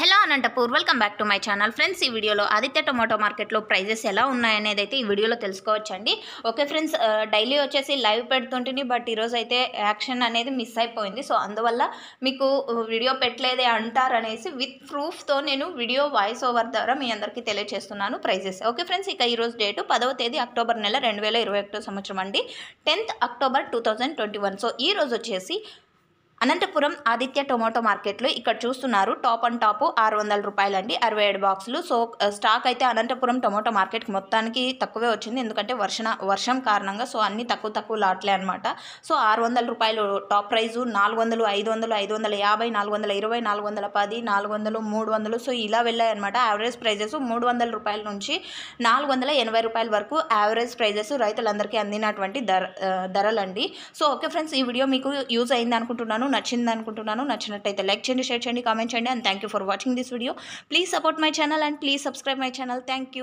hello Anantapur welcome back to my channel friends ఈ వీడియోలో Aditya tomato మార్కెట్లో ప్రైజెస్ ఎలా ఉన్నాయనేది అయితే ఈ వీడియోలో తెలుసుకోవచ్చండి ఓకే ఫ్రెండ్స్ డైలీ వచ్చేసి లైవ్ పెడుతుంటుంది బట్ ఈరోజు అయితే యాక్షన్ అనేది మిస్ అయిపోయింది సో అందువల్ల మీకు వీడియో పెట్టలేదే అంటారనేసి విత్ ప్రూఫ్తో నేను వీడియో వాయిస్ ఓవర్ ద్వారా మీ అందరికీ తెలియజేస్తున్నాను ప్రైజెస్ ఓకే ఫ్రెండ్స్ ఇక ఈరోజు డేటు పదవ తేదీ అక్టోబర్ నెల రెండు సంవత్సరం అండి టెన్త్ అక్టోబర్ టూ సో ఈరోజు వచ్చేసి అనంతపురం ఆదిత్య టొమాటో మార్కెట్లో ఇక్కడ చూస్తున్నారు టాప్ అండ్ టాప్ ఆరు వందల రూపాయలు అండి అరవై ఏడు బాక్సులు సో స్టాక్ అయితే అనంతపురం టొమాటో మార్కెట్కి మొత్తానికి తక్కువే వచ్చింది ఎందుకంటే వర్షణ వర్షం కారణంగా సో అన్ని తక్కువ తక్కువ లాట్లే అనమాట సో ఆరు వందల రూపాయలు టాప్ ప్రైజు నాలుగు వందలు ఐదు వందలు ఐదు వందల యాభై నాలుగు వందల ఇరవై నాలుగు వందల పది నాలుగు వందలు మూడు వందలు సో ఇలా వెళ్ళాయి అనమాట యావరేజ్ ప్రైజెస్ మూడు వందల రూపాయల నుంచి నాలుగు వందల ఎనభై రూపాయల వరకు యావరేజ్ ప్రైజెస్ రైతులందరికీ అందినటువంటి ధర ధరలండి సో ఓకే ఫ్రెండ్స్ ఈ వీడియో మీకు యూజ్ అయింది అనుకుంటున్నాను నచ్చింది అనుకుంటున్నాను నచ్చినట్టయితే లైక్ చేయండి షేర్ చేయండి కామెంట్ చేయండి and thank for watching this video please support my channel and please subscribe my channel thank